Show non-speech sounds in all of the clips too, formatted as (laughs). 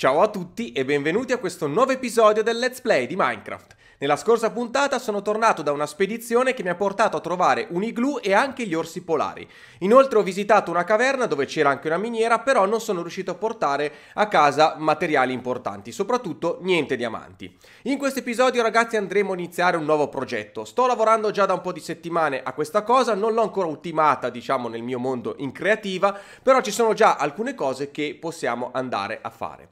Ciao a tutti e benvenuti a questo nuovo episodio del Let's Play di Minecraft. Nella scorsa puntata sono tornato da una spedizione che mi ha portato a trovare un igloo e anche gli orsi polari. Inoltre ho visitato una caverna dove c'era anche una miniera, però non sono riuscito a portare a casa materiali importanti, soprattutto niente diamanti. In questo episodio ragazzi andremo a iniziare un nuovo progetto. Sto lavorando già da un po' di settimane a questa cosa, non l'ho ancora ultimata diciamo nel mio mondo in creativa, però ci sono già alcune cose che possiamo andare a fare.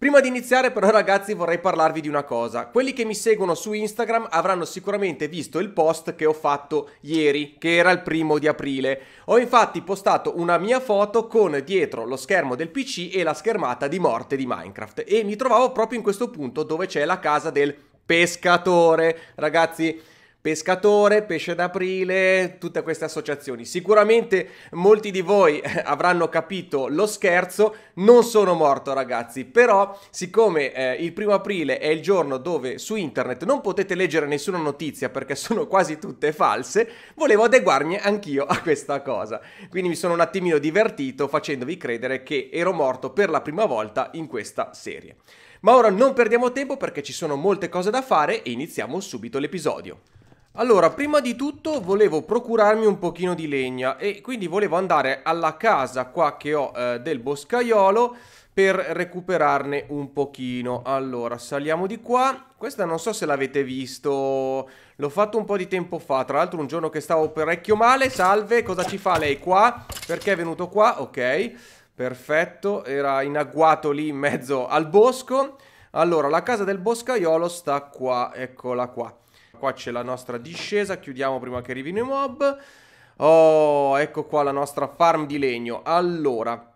Prima di iniziare però ragazzi vorrei parlarvi di una cosa. Quelli che mi seguono su Instagram avranno sicuramente visto il post che ho fatto ieri, che era il primo di aprile. Ho infatti postato una mia foto con dietro lo schermo del PC e la schermata di morte di Minecraft e mi trovavo proprio in questo punto dove c'è la casa del pescatore. Ragazzi pescatore, pesce d'aprile, tutte queste associazioni. Sicuramente molti di voi (laughs) avranno capito lo scherzo, non sono morto ragazzi, però siccome eh, il primo aprile è il giorno dove su internet non potete leggere nessuna notizia perché (laughs) sono quasi tutte false, volevo adeguarmi anch'io a questa cosa. Quindi mi sono un attimino divertito facendovi credere che ero morto per la prima volta in questa serie. Ma ora non perdiamo tempo perché ci sono molte cose da fare e iniziamo subito l'episodio. Allora, prima di tutto volevo procurarmi un pochino di legna e quindi volevo andare alla casa qua che ho eh, del boscaiolo per recuperarne un pochino. Allora, saliamo di qua. Questa non so se l'avete visto, l'ho fatto un po' di tempo fa, tra l'altro un giorno che stavo parecchio male. Salve, cosa ci fa lei qua? Perché è venuto qua? Ok, perfetto, era in agguato lì in mezzo al bosco. Allora, la casa del boscaiolo sta qua, eccola qua. Qua c'è la nostra discesa, chiudiamo prima che arrivino i mob. Oh, ecco qua la nostra farm di legno. Allora,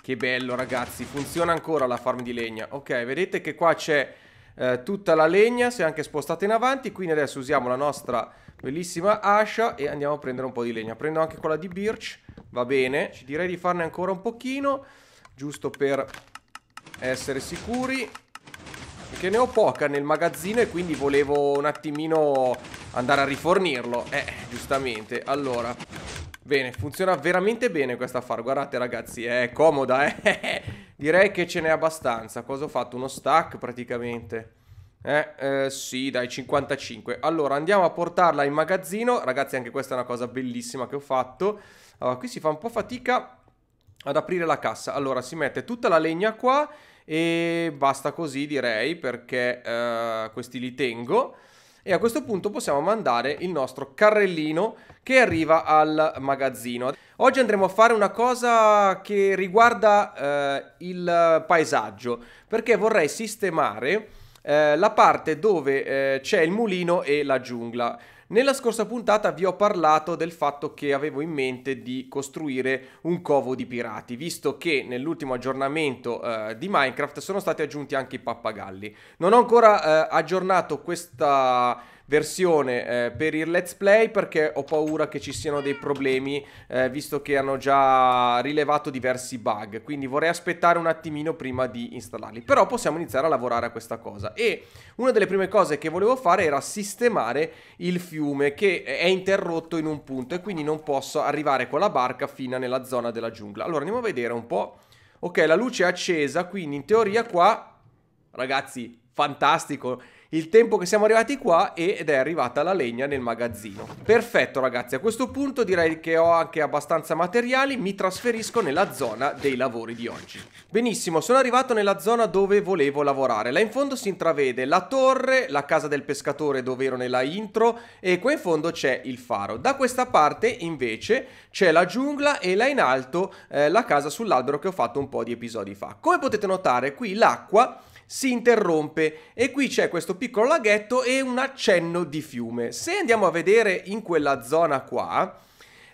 che bello ragazzi, funziona ancora la farm di legna. Ok, vedete che qua c'è eh, tutta la legna, si è anche spostata in avanti. Quindi adesso usiamo la nostra bellissima ascia e andiamo a prendere un po' di legna. Prendo anche quella di birch, va bene. Ci direi di farne ancora un pochino, giusto per essere sicuri. Perché ne ho poca nel magazzino e quindi volevo un attimino andare a rifornirlo. Eh, giustamente. Allora, bene, funziona veramente bene questa affare. Guardate ragazzi, è comoda, eh. (laughs) Direi che ce n'è abbastanza. Cosa ho fatto? Uno stack praticamente. Eh, eh, sì, dai, 55. Allora, andiamo a portarla in magazzino. Ragazzi, anche questa è una cosa bellissima che ho fatto. Allora, qui si fa un po' fatica ad aprire la cassa. Allora, si mette tutta la legna qua e basta così direi perché eh, questi li tengo e a questo punto possiamo mandare il nostro carrellino che arriva al magazzino. Oggi andremo a fare una cosa che riguarda eh, il paesaggio perché vorrei sistemare eh, la parte dove eh, c'è il mulino e la giungla. Nella scorsa puntata vi ho parlato del fatto che avevo in mente di costruire un covo di pirati, visto che nell'ultimo aggiornamento eh, di Minecraft sono stati aggiunti anche i pappagalli. Non ho ancora eh, aggiornato questa versione eh, per il let's play perché ho paura che ci siano dei problemi eh, visto che hanno già rilevato diversi bug quindi vorrei aspettare un attimino prima di installarli però possiamo iniziare a lavorare a questa cosa e una delle prime cose che volevo fare era sistemare il fiume che è interrotto in un punto e quindi non posso arrivare con la barca fino nella zona della giungla allora andiamo a vedere un po' ok la luce è accesa quindi in teoria qua ragazzi fantastico il tempo che siamo arrivati qua ed è arrivata la legna nel magazzino. Perfetto ragazzi, a questo punto direi che ho anche abbastanza materiali, mi trasferisco nella zona dei lavori di oggi. Benissimo, sono arrivato nella zona dove volevo lavorare. Là in fondo si intravede la torre, la casa del pescatore dove ero nella intro e qua in fondo c'è il faro. Da questa parte invece c'è la giungla e là in alto eh, la casa sull'albero che ho fatto un po' di episodi fa. Come potete notare qui l'acqua si interrompe e qui c'è questo piccolo laghetto e un accenno di fiume. Se andiamo a vedere in quella zona qua,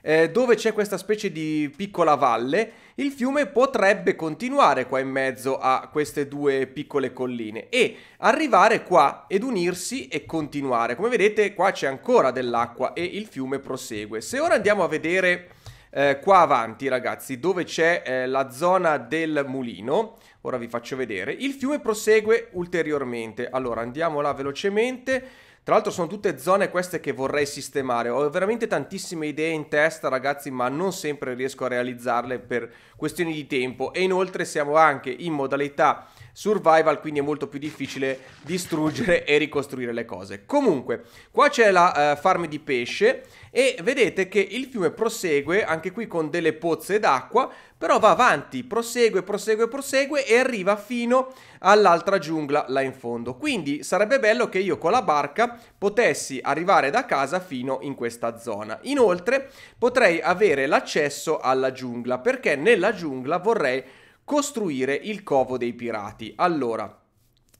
eh, dove c'è questa specie di piccola valle, il fiume potrebbe continuare qua in mezzo a queste due piccole colline e arrivare qua ed unirsi e continuare. Come vedete qua c'è ancora dell'acqua e il fiume prosegue. Se ora andiamo a vedere... Eh, qua avanti ragazzi dove c'è eh, la zona del mulino Ora vi faccio vedere. Il fiume prosegue ulteriormente. Allora andiamo là velocemente. Tra l'altro sono tutte zone queste che vorrei sistemare, ho veramente tantissime idee in testa ragazzi ma non sempre riesco a realizzarle per questioni di tempo e inoltre siamo anche in modalità survival, quindi è molto più difficile distruggere e ricostruire le cose. Comunque, qua c'è la eh, farm di pesce e vedete che il fiume prosegue anche qui con delle pozze d'acqua, però va avanti, prosegue, prosegue, prosegue e arriva fino all'altra giungla là in fondo. Quindi sarebbe bello che io con la barca potessi arrivare da casa fino in questa zona. Inoltre potrei avere l'accesso alla giungla perché nella giungla vorrei costruire il covo dei pirati. Allora,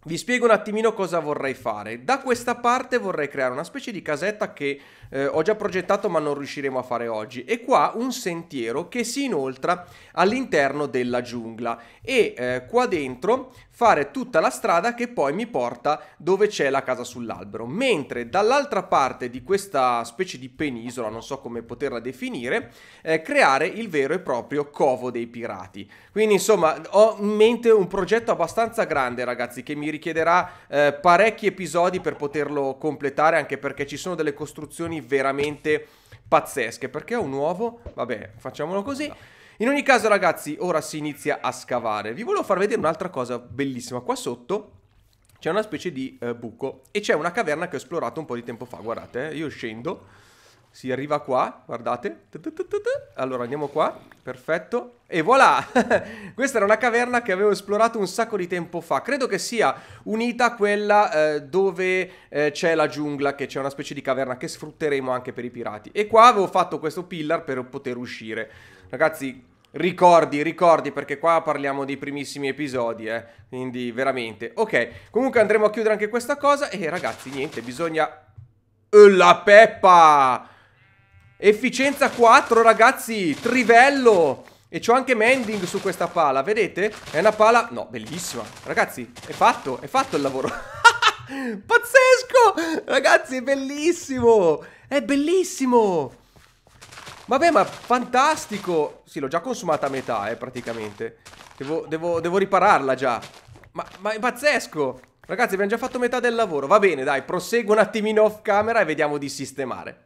vi spiego un attimino cosa vorrei fare. Da questa parte vorrei creare una specie di casetta che eh, ho già progettato ma non riusciremo a fare oggi. E qua un sentiero che si inoltra all'interno della giungla e eh, qua dentro fare tutta la strada che poi mi porta dove c'è la casa sull'albero. Mentre dall'altra parte di questa specie di penisola, non so come poterla definire, eh, creare il vero e proprio covo dei pirati. Quindi insomma ho in mente un progetto abbastanza grande ragazzi che mi richiederà eh, parecchi episodi per poterlo completare, anche perché ci sono delle costruzioni veramente pazzesche. Perché è un uovo? Vabbè, facciamolo così. In ogni caso, ragazzi, ora si inizia a scavare. Vi volevo far vedere un'altra cosa bellissima. Qua sotto c'è una specie di eh, buco e c'è una caverna che ho esplorato un po' di tempo fa. Guardate, eh, io scendo si arriva qua, guardate. Allora andiamo qua, perfetto. E voilà! (laughs) Questa era una caverna che avevo esplorato un sacco di tempo fa. Credo che sia unita a quella eh, dove eh, c'è la giungla, che c'è una specie di caverna che sfrutteremo anche per i pirati. E qua avevo fatto questo pillar per poter uscire. Ragazzi, Ricordi, ricordi, perché qua parliamo dei primissimi episodi, eh. Quindi, veramente. Ok, comunque andremo a chiudere anche questa cosa. E ragazzi, niente, bisogna... La peppa! Efficienza 4 ragazzi Trivello E c'ho anche mending su questa pala Vedete? È una pala No bellissima Ragazzi è fatto È fatto il lavoro (laughs) Pazzesco Ragazzi è bellissimo È bellissimo Vabbè ma fantastico Sì l'ho già consumata a metà eh praticamente Devo, devo, devo ripararla già ma, ma è pazzesco Ragazzi abbiamo già fatto metà del lavoro Va bene dai proseguo un attimino off camera e vediamo di sistemare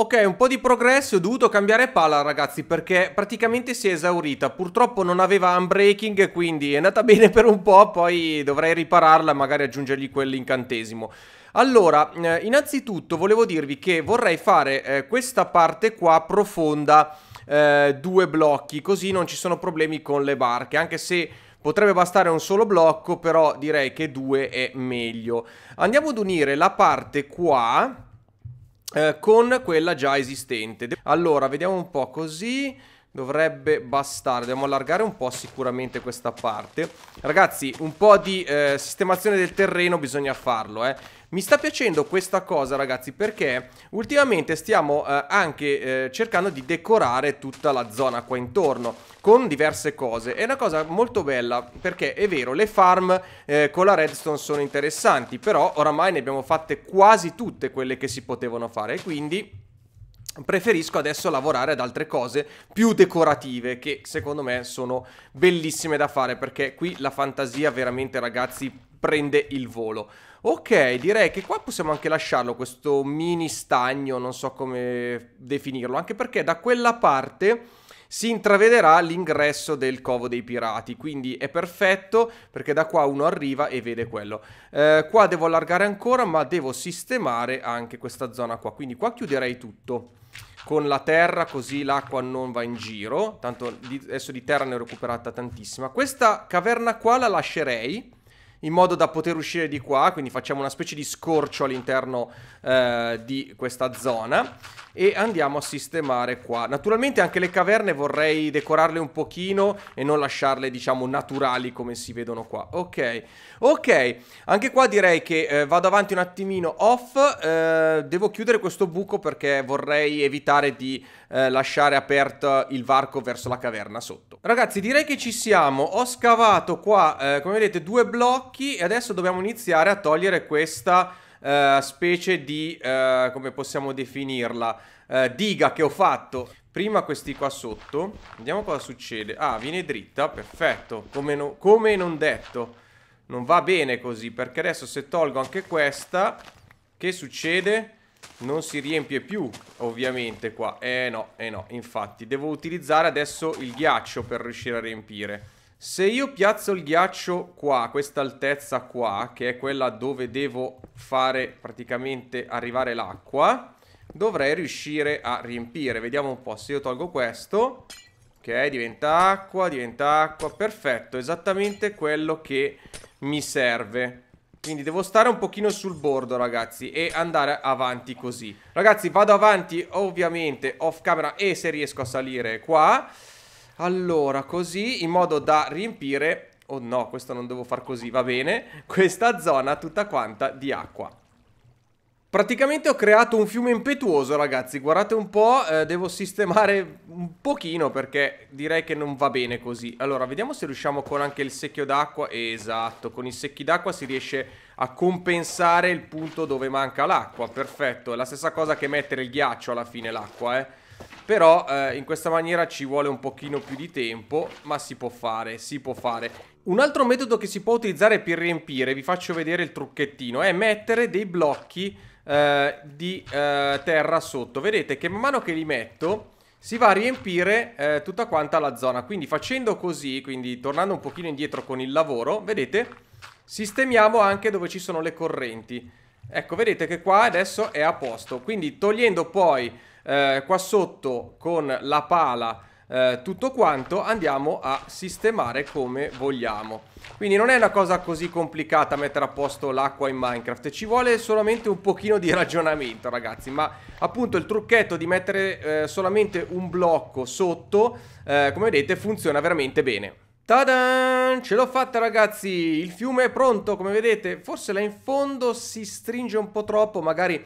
Ok, un po' di progresso, ho dovuto cambiare pala ragazzi perché praticamente si è esaurita, purtroppo non aveva unbreaking quindi è andata (laughs) bene per un po', poi dovrei ripararla magari aggiungergli quell'incantesimo. Allora, eh, innanzitutto volevo dirvi che vorrei fare eh, questa parte qua profonda eh, due blocchi, così non ci sono problemi con le barche, anche se... Potrebbe bastare un solo blocco, però direi che due è meglio. Andiamo ad unire la parte qua, eh, con quella già esistente. Allora, vediamo un po' così dovrebbe bastare dobbiamo allargare un po' sicuramente questa parte ragazzi un po' di eh, sistemazione del terreno bisogna farlo eh. Mi sta piacendo questa cosa ragazzi perché ultimamente stiamo eh, anche eh, cercando di decorare tutta la zona qua intorno con diverse cose. È una cosa molto bella perché è vero, le farm eh, con la redstone sono interessanti, però oramai ne abbiamo fatte quasi tutte quelle che si potevano fare, quindi preferisco adesso lavorare ad altre cose più decorative che secondo me sono bellissime da fare perché qui la fantasia veramente ragazzi prende il volo. Ok, direi che qua possiamo anche lasciarlo, questo mini stagno, non so come definirlo, anche perché da quella parte si intravederà l'ingresso del covo dei pirati, quindi è perfetto perché da qua uno arriva e vede quello. Eh, qua devo allargare ancora, ma devo sistemare anche questa zona qua, quindi qua chiuderei tutto con la terra così l'acqua non va in giro, tanto adesso di terra ne ho recuperata tantissima. Questa caverna qua la lascerei in modo da poter uscire di qua, quindi facciamo una specie di scorcio all'interno eh, di questa zona e andiamo a sistemare qua. Naturalmente anche le caverne vorrei decorarle un pochino e non lasciarle diciamo naturali come si vedono qua. Ok, ok, anche qua direi che eh, vado avanti un attimino off, eh, devo chiudere questo buco perché vorrei evitare di eh, lasciare aperto il varco verso la caverna sotto. Ragazzi direi che ci siamo, ho scavato qua eh, come vedete due blocchi occhi e adesso dobbiamo iniziare a togliere questa uh, specie di, uh, come possiamo definirla, uh, diga che ho fatto. Prima questi qua sotto, vediamo cosa succede. Ah, viene dritta, perfetto, come, no, come non detto. Non va bene così, perché adesso se tolgo anche questa, che succede? Non si riempie più, ovviamente, qua. Eh no, eh no, infatti. Devo utilizzare adesso il ghiaccio per riuscire a riempire. Se io piazzo il ghiaccio qua, a questa altezza qua, che è quella dove devo fare praticamente arrivare l'acqua, dovrei riuscire a riempire. Vediamo un po', se io tolgo questo, ok, diventa acqua, diventa acqua, perfetto, esattamente quello che mi serve. Quindi devo stare un pochino sul bordo ragazzi e andare avanti così Ragazzi vado avanti ovviamente off camera e se riesco a salire qua allora, così, in modo da riempire... Oh no, questo non devo far così, va bene. Questa zona tutta quanta di acqua. Praticamente ho creato un fiume impetuoso ragazzi, guardate un po', eh, devo sistemare un pochino perché direi che non va bene così Allora, vediamo se riusciamo con anche il secchio d'acqua, esatto, con i secchi d'acqua si riesce a compensare il punto dove manca l'acqua Perfetto, è la stessa cosa che mettere il ghiaccio alla fine l'acqua eh però eh, in questa maniera ci vuole un pochino più di tempo, ma si può fare, si può fare. Un altro metodo che si può utilizzare per riempire, vi faccio vedere il trucchettino, è mettere dei blocchi eh, di eh, terra sotto. Vedete che man mano che li metto si va a riempire eh, tutta quanta la zona. Quindi facendo così, quindi tornando un pochino indietro con il lavoro, vedete, sistemiamo anche dove ci sono le correnti. Ecco, vedete che qua adesso è a posto. Quindi togliendo poi eh, qua sotto con la pala eh, tutto quanto andiamo a sistemare come vogliamo quindi non è una cosa così complicata mettere a posto l'acqua in Minecraft ci vuole solamente un pochino di ragionamento ragazzi ma appunto il trucchetto di mettere eh, solamente un blocco sotto eh, come vedete funziona veramente bene Tadan! Ce l'ho fatta ragazzi! Il fiume è pronto, come vedete. Forse là in fondo si stringe un po' troppo, magari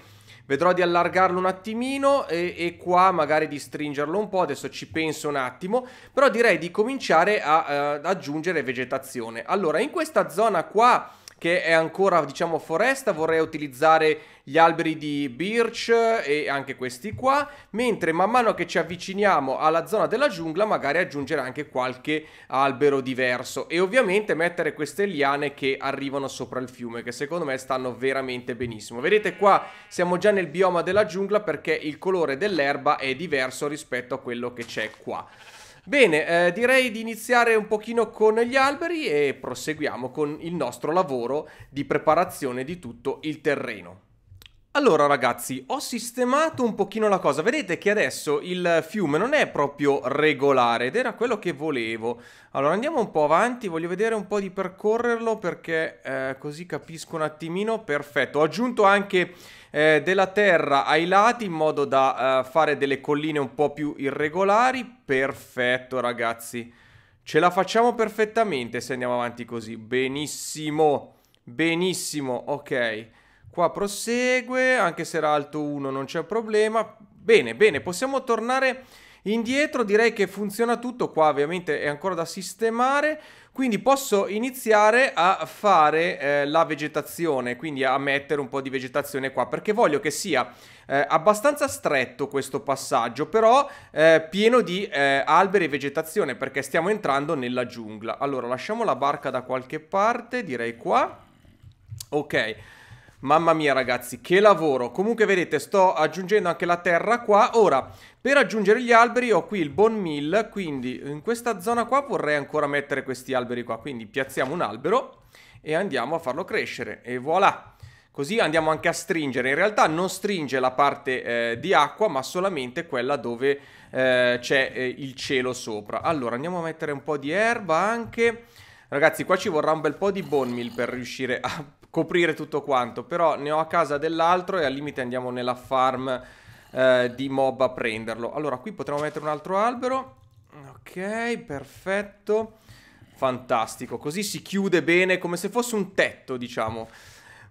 Vedrò di allargarlo un attimino e, e, qua magari di stringerlo un po', adesso ci penso un attimo, però direi di cominciare a, eh, ad aggiungere vegetazione. Allora, in questa zona qua che è ancora diciamo foresta, vorrei utilizzare gli alberi di birch e anche questi qua, mentre man mano che ci avviciniamo alla zona della giungla magari aggiungere anche qualche albero diverso e ovviamente mettere queste liane che arrivano sopra il fiume che secondo me stanno veramente benissimo. Vedete qua siamo già nel bioma della giungla perché il colore dell'erba è diverso rispetto a quello che c'è qua. Bene, eh, direi di iniziare un pochino con gli alberi e proseguiamo con il nostro lavoro di preparazione di tutto il terreno. Allora ragazzi, ho sistemato un pochino la cosa, vedete che adesso il fiume non è proprio regolare ed era quello che volevo. Allora andiamo un po' avanti, voglio vedere un po' di percorrerlo perché eh, così capisco un attimino, perfetto. Ho aggiunto anche eh, della terra ai lati in modo da eh, fare delle colline un po' più irregolari, perfetto ragazzi. Ce la facciamo perfettamente se andiamo avanti così, benissimo, benissimo, ok. Qua prosegue, anche se era alto 1 non c'è problema. Bene, bene, possiamo tornare indietro, direi che funziona tutto, qua ovviamente è ancora da sistemare, quindi posso iniziare a fare eh, la vegetazione, quindi a mettere un po' di vegetazione qua, perché voglio che sia eh, abbastanza stretto questo passaggio, però eh, pieno di eh, alberi e vegetazione, perché stiamo entrando nella giungla. Allora, lasciamo la barca da qualche parte, direi qua. Ok. Mamma mia ragazzi, che lavoro! Comunque vedete, sto aggiungendo anche la terra qua. Ora, per aggiungere gli alberi ho qui il bone mill, quindi in questa zona qua vorrei ancora mettere questi alberi qua. Quindi piazziamo un albero e andiamo a farlo crescere. E voilà! Così andiamo anche a stringere. In realtà non stringe la parte eh, di acqua, ma solamente quella dove eh, c'è eh, il cielo sopra. Allora, andiamo a mettere un po' di erba anche... Ragazzi, qua ci vorrà un bel po' di bone mill per riuscire a coprire tutto quanto, però ne ho a casa dell'altro e al limite andiamo nella farm eh, di mob a prenderlo. Allora, qui potremmo mettere un altro albero. Ok, perfetto. Fantastico, così si chiude bene come se fosse un tetto, diciamo.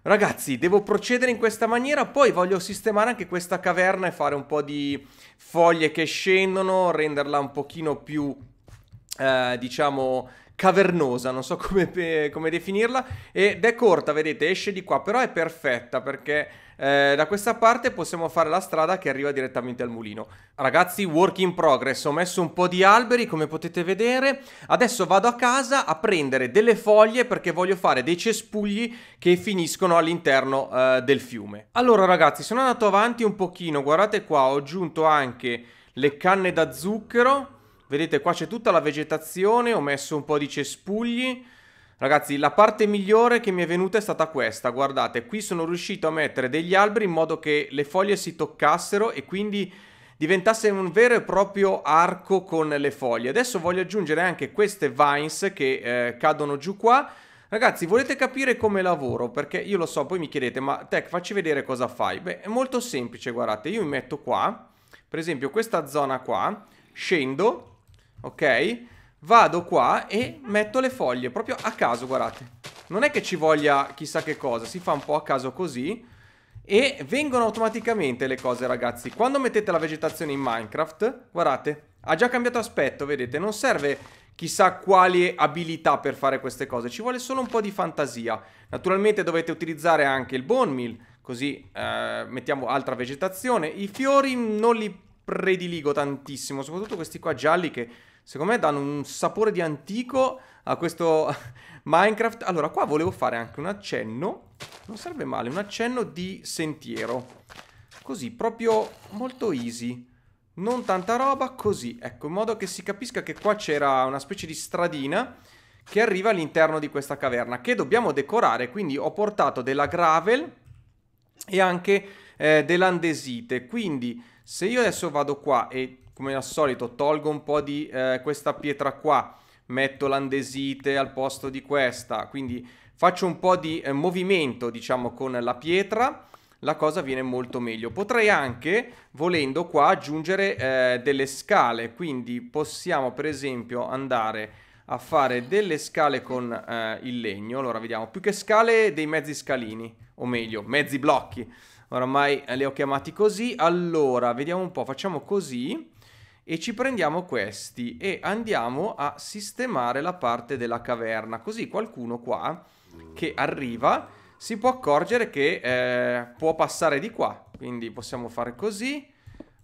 Ragazzi, devo procedere in questa maniera, poi voglio sistemare anche questa caverna e fare un po' di foglie che scendono, renderla un pochino più, eh, diciamo, cavernosa, non so (laughs) come, come definirla, ed è corta, vedete, esce di qua, però è perfetta perché eh, da questa parte possiamo fare la strada che arriva direttamente al mulino. Ragazzi, work in progress, ho messo un po' di alberi come potete vedere, adesso vado a casa a prendere delle foglie perché voglio fare dei cespugli che finiscono all'interno eh, del fiume. Allora ragazzi, sono andato avanti un pochino, guardate qua, ho aggiunto anche le canne da zucchero Vedete qua c'è tutta la vegetazione, ho messo un po' di cespugli. Ragazzi, la parte migliore che mi è venuta è stata questa, guardate, qui sono riuscito a mettere degli alberi in modo che le foglie si toccassero e quindi diventasse un vero e proprio arco con le foglie. Adesso voglio aggiungere anche queste vines che eh, cadono giù qua. Ragazzi, volete capire come lavoro? Perché io lo so, poi mi chiedete, ma Tech, facci vedere cosa fai. Beh, è molto semplice, guardate, io mi metto qua, per esempio questa zona qua, scendo, ok? Vado qua e metto le foglie, proprio a caso, guardate. Non è che ci voglia chissà che cosa, si fa un po' a caso così. E vengono automaticamente le cose, ragazzi. Quando mettete la vegetazione in Minecraft, guardate, ha già cambiato aspetto, vedete? Non serve chissà quali abilità per fare queste cose, ci vuole solo un po' di fantasia. Naturalmente dovete utilizzare anche il bone meal, così eh, mettiamo altra vegetazione. I fiori non li prediligo tantissimo, soprattutto questi qua gialli che Secondo me danno un sapore di antico a questo (laughs) Minecraft. Allora, qua volevo fare anche un accenno, non serve male, un accenno di sentiero. Così, proprio molto easy. Non tanta roba, così. Ecco, in modo che si capisca che qua c'era una specie di stradina che arriva all'interno di questa caverna, che dobbiamo decorare. Quindi ho portato della gravel e anche eh, dell'andesite. Quindi, se io adesso vado qua e come al solito tolgo un po' di eh, questa pietra qua, metto l'andesite al posto di questa, quindi faccio un po' di eh, movimento diciamo con la pietra, la cosa viene molto meglio. Potrei anche, volendo qua, aggiungere eh, delle scale, quindi possiamo per esempio andare a fare delle scale con eh, il legno, allora vediamo, più che scale dei mezzi scalini, o meglio, mezzi blocchi, oramai eh, le ho chiamati così, allora vediamo un po', facciamo così, e ci prendiamo questi e andiamo a sistemare la parte della caverna. Così qualcuno qua che arriva si può accorgere che eh, può passare di qua. Quindi possiamo fare così,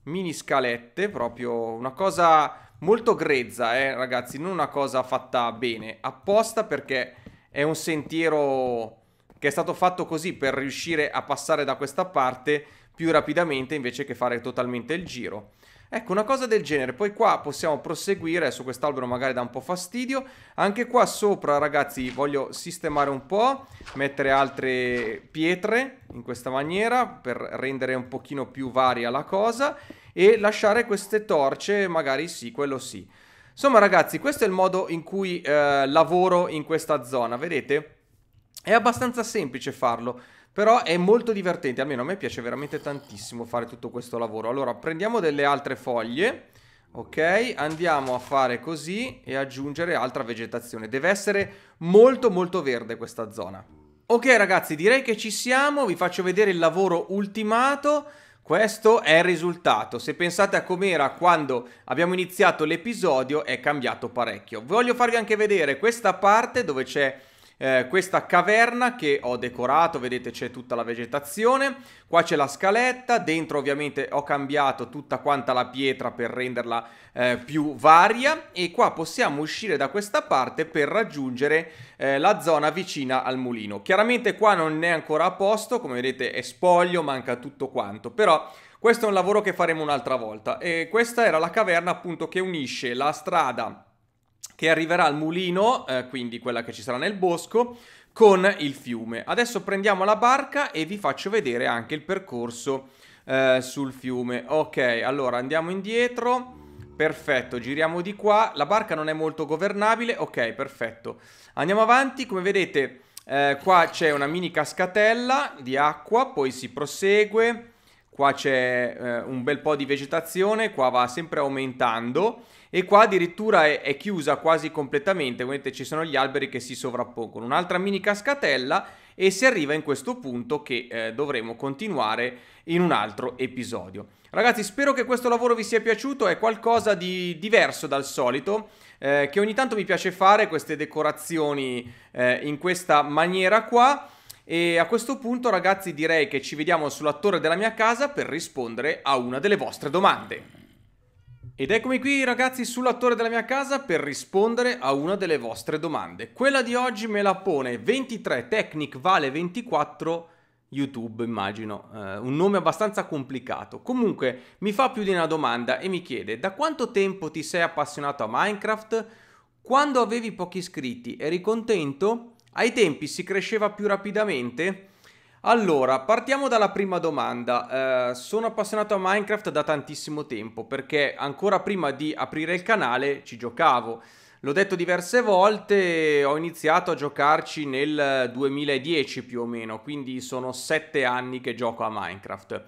mini scalette, proprio una cosa molto grezza, eh, ragazzi, non una cosa fatta bene, apposta perché è un sentiero che è stato fatto così per riuscire a passare da questa parte più rapidamente invece che fare totalmente il giro. Ecco, una cosa del genere. Poi qua possiamo proseguire, su quest'albero magari dà un po' fastidio. Anche qua sopra, ragazzi, voglio sistemare un po', mettere altre pietre in questa maniera per rendere un pochino più varia la cosa e lasciare queste torce, magari sì, quello sì. Insomma, ragazzi, questo è il modo in cui eh, lavoro in questa zona, vedete? È abbastanza semplice farlo, però è molto divertente, almeno a me piace veramente tantissimo fare tutto questo lavoro. Allora, prendiamo delle altre foglie, ok? Andiamo a fare così e aggiungere altra vegetazione. Deve essere molto molto verde questa zona. Ok ragazzi, direi che ci siamo, vi faccio vedere il lavoro ultimato. Questo è il risultato, se pensate a com'era quando abbiamo iniziato l'episodio è cambiato parecchio. Voglio farvi anche vedere questa parte dove c'è eh, questa caverna che ho decorato, vedete c'è tutta la vegetazione, qua c'è la scaletta, dentro ovviamente ho cambiato tutta quanta la pietra per renderla eh, più varia e qua possiamo uscire da questa parte per raggiungere eh, la zona vicina al mulino. Chiaramente qua non è ancora a posto, come vedete è spoglio, manca tutto quanto, però... Questo è un lavoro che faremo un'altra volta e questa era la caverna appunto che unisce la strada che arriverà al mulino, eh, quindi quella che ci sarà nel bosco, con il fiume. Adesso prendiamo la barca e vi faccio vedere anche il percorso eh, sul fiume. Ok, allora andiamo indietro. Perfetto, giriamo di qua. La barca non è molto governabile. Ok, perfetto. Andiamo avanti, come vedete... Eh, qua c'è una mini cascatella di acqua, poi si prosegue, qua c'è eh, un bel po' di vegetazione, qua va sempre aumentando e qua addirittura è, è chiusa quasi completamente, come vedete ci sono gli alberi che si sovrappongono. Un'altra mini cascatella e si arriva in questo punto che eh, dovremo continuare in un altro episodio. Ragazzi, spero che questo lavoro vi sia piaciuto, è qualcosa di diverso dal solito, eh, che ogni tanto mi piace fare queste decorazioni eh, in questa maniera qua. E a questo punto ragazzi direi che ci vediamo sulla torre della mia casa per rispondere a una delle vostre domande. Ed eccomi qui ragazzi sulla torre della mia casa per rispondere a una delle vostre domande. Quella di oggi me la pone 23 Technic Vale 24 YouTube immagino, eh, un nome abbastanza complicato. Comunque mi fa più di una domanda e mi chiede da quanto tempo ti sei appassionato a Minecraft? Quando avevi pochi iscritti eri contento? Ai tempi si cresceva più rapidamente? Allora, partiamo dalla prima domanda. Eh, sono appassionato a Minecraft da tantissimo tempo perché ancora prima di aprire il canale ci giocavo. L'ho detto diverse volte, ho iniziato a giocarci nel 2010 più o meno, quindi sono sette anni che gioco a Minecraft.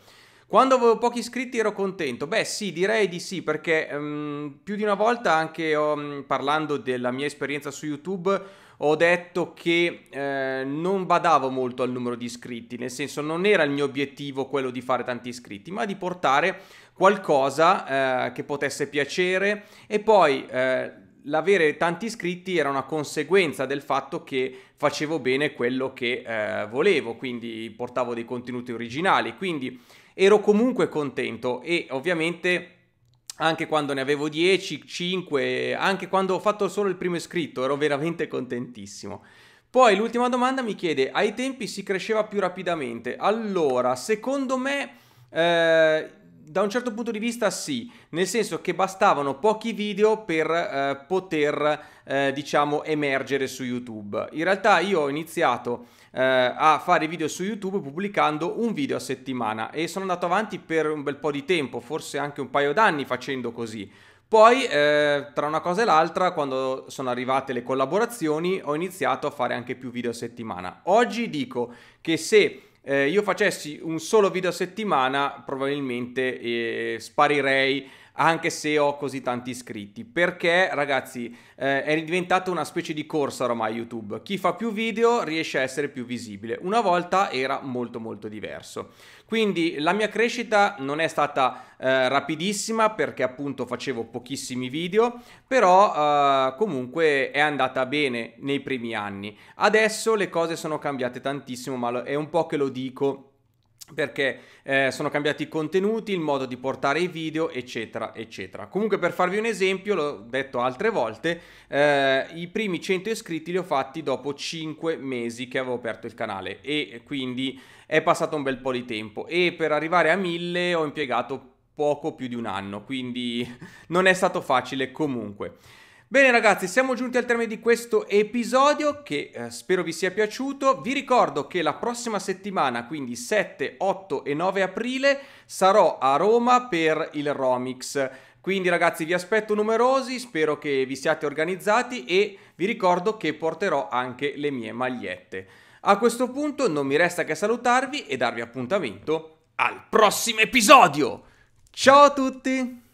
Quando avevo pochi iscritti ero contento? Beh sì, direi di sì, perché um, più di una volta anche um, parlando della mia esperienza su YouTube ho detto che eh, non badavo molto al numero di iscritti, nel senso non era il mio obiettivo quello di fare tanti iscritti, ma di portare qualcosa eh, che potesse piacere e poi eh, l'avere tanti iscritti era una conseguenza del fatto che facevo bene quello che eh, volevo, quindi portavo dei contenuti originali, quindi ero comunque contento e ovviamente anche quando ne avevo 10, 5, anche quando ho fatto solo il primo iscritto, ero veramente contentissimo. Poi l'ultima domanda mi chiede, ai tempi si cresceva più rapidamente, allora secondo me eh, da un certo punto di vista sì, nel senso che bastavano pochi video per eh, poter eh, diciamo emergere su YouTube. In realtà io ho iniziato eh, a fare video su YouTube pubblicando un video a settimana e sono andato avanti per un bel po' di tempo, forse anche un paio d'anni facendo così. Poi, eh, tra una cosa e l'altra, quando sono arrivate le collaborazioni, ho iniziato a fare anche più video a settimana. Oggi dico che se eh, io facessi un solo video a settimana probabilmente eh, sparirei anche se ho così tanti iscritti, perché ragazzi eh, è diventata una specie di corsa ormai YouTube, chi fa più video riesce a essere più visibile, una volta era molto molto diverso. Quindi la mia crescita non è stata eh, rapidissima perché appunto facevo pochissimi video, però eh, comunque è andata bene nei primi anni. Adesso le cose sono cambiate tantissimo, ma è un po' che lo dico perché eh, sono cambiati i contenuti, il modo di portare i video, eccetera, eccetera. Comunque per farvi un esempio, l'ho detto altre volte, eh, i primi 100 iscritti li ho fatti dopo 5 mesi che avevo aperto il canale e quindi è passato un bel po' di tempo e per arrivare a 1000 ho impiegato poco più di un anno, quindi (laughs) non è stato facile comunque. Bene ragazzi, siamo giunti al termine di questo episodio che eh, spero vi sia piaciuto. Vi ricordo che la prossima settimana, quindi 7, 8 e 9 aprile, sarò a Roma per il Romix. Quindi ragazzi vi aspetto numerosi, spero che vi siate organizzati e vi ricordo che porterò anche le mie magliette. A questo punto non mi resta che salutarvi e darvi appuntamento al prossimo episodio. Ciao a tutti!